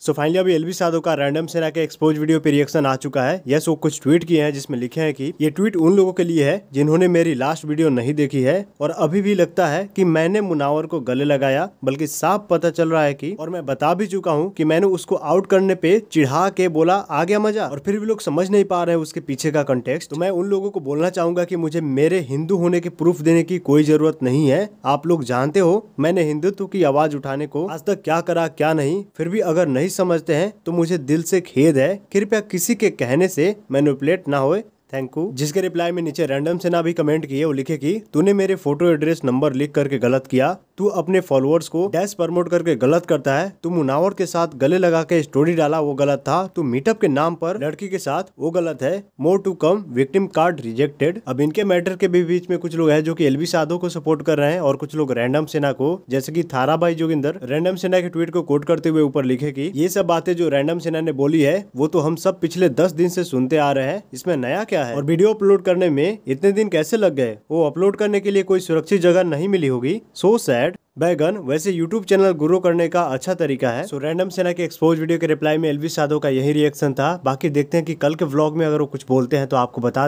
so finally अभी LB साधु का random सेना के एक्सपोज वीडियो पे रिएक्शन आ चुका है यस वो कुछ ट्वीट किए हैं जिसमें लिखे हैं कि ये ट्वीट उन लोगों के लिए है जिन्होंने मेरी लास्ट वीडियो नहीं देखी है और अभी भी लगता है कि मैंने मुनावर को गले लगाया बल्कि साफ पता चल रहा है कि और मैं बता भी चुका हूँ की मैंने उसको आउट करने पे चिढ़ा के बोला आ गया मजा और फिर भी लोग समझ नहीं पा रहे उसके पीछे का कंटेक्स तो मैं उन लोगों को बोलना चाहूंगा की मुझे मेरे हिंदू होने के प्रूफ देने की कोई जरूरत नहीं है आप लोग जानते हो मैंने हिंदुत्व की आवाज उठाने को आज तक क्या करा क्या नहीं फिर भी अगर नहीं नहीं समझते हैं तो मुझे दिल से खेद है कृपया किसी के कहने से मैनुपलेट ना होए थैंक यू जिसके रिप्लाई में नीचे रैंडम से ना भी कमेंट किए वो लिखे कि तूने मेरे फोटो एड्रेस नंबर लिख करके गलत किया तू अपने फॉलोअर्स को डैश प्रमोट करके गलत करता है तू मुनावर के साथ गले लगा के स्टोरी डाला वो गलत था तू मीटअप के नाम पर लड़की के साथ वो गलत है more to come victim card rejected अब इनके मैटर के भी बीच में कुछ लोग है जो की एलबी साधो को सपोर्ट कर रहे हैं और कुछ लोग रैंडम सेना को जैसे थारा थाराबाई जोगिंदर रैंडम सेना के ट्वीट को कोट करते हुए ऊपर लिखे की ये सब बातें जो रैंडम सेना ने बोली है वो तो हम सब पिछले दस दिन से सुनते आ रहे हैं इसमें नया क्या है और वीडियो अपलोड करने में इतने दिन कैसे लग गए वो अपलोड करने के लिए कोई सुरक्षित जगह नहीं मिली होगी सो सैड एड बाय गन वैसे यूट्यूब चैनल ग्रो करने का अच्छा तरीका है सो so, रैंडम सेना के एक्सपोज वीडियो के रिप्लाई में एलवी साधो का यही रिएक्शन था बाकी देखते हैं कि कल के ब्लॉग में अगर वो कुछ बोलते हैं तो आपको बता